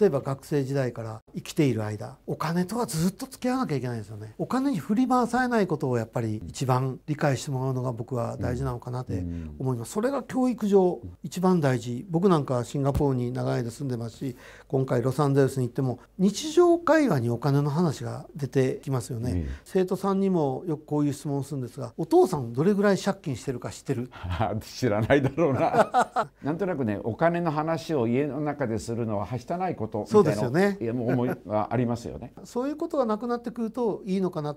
例えば学生時代から生きている間お金とはずっと付き合わなきゃいけないんですよねお金に振り回されないことをやっぱり一番理解してもらうのが僕は大事なのかなって思います、それが教育上一番大事僕なんかシンガポールに長い間住んでますし今回ロサンゼルスに行っても日常会話にお金の話が出てきますよね、うん、生徒さんにもよくこういう質問をするんですがお父さんどれぐらい借金してるか知ってる 知らないだろうな なんとなくねお金の話を家の中でするのははしたないことみたいな、ね、思いはありますよね。そういうことがなくなってくるといいのかな